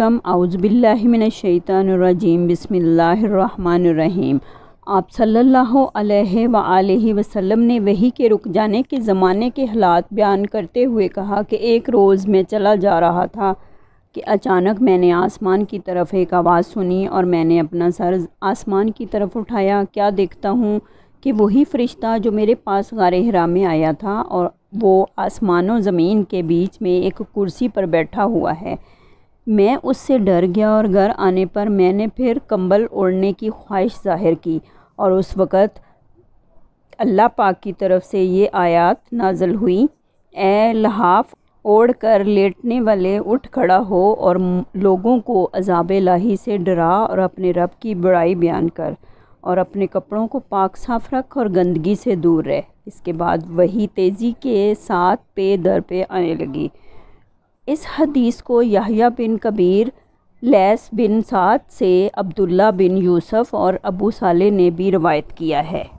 कम आउज़बिल्लिमिनशैतानरजीम बसमीम आप सल्लल्लाहु अलैहि सल्ला वसल्लम ने वही के रुक जाने के ज़माने के हालात बयान करते हुए कहा कि एक रोज़ मैं चला जा रहा था कि अचानक मैंने आसमान की तरफ एक आवाज़ सुनी और मैंने अपना सर आसमान की तरफ उठाया क्या देखता हूँ कि वही फ़रिश्ता जो मेरे पास गार हरा में आया था और वो आसमान ज़मीन के बीच में एक कुर्सी पर बैठा हुआ है मैं उससे डर गया और घर आने पर मैंने फिर कंबल ओढ़ने की ख्वाहिश ज़ाहिर की और उस वक़्त अल्लाह पाक की तरफ से ये आयत नाजल हुई ए लहाफ ओढ़ कर लेटने वाले उठ खड़ा हो और लोगों को अजाब लाही से डरा और अपने रब की बुराई बयान कर और अपने कपड़ों को पाक साफ रख और गंदगी से दूर रह इसके बाद वही तेज़ी के साथ पे दर पे आने लगी इस हदीस को Yahya bin Kabir Lais bin Saad से अब्दुल्ला बिन यूसुफ़ और अबू साले ने भी रवायत किया है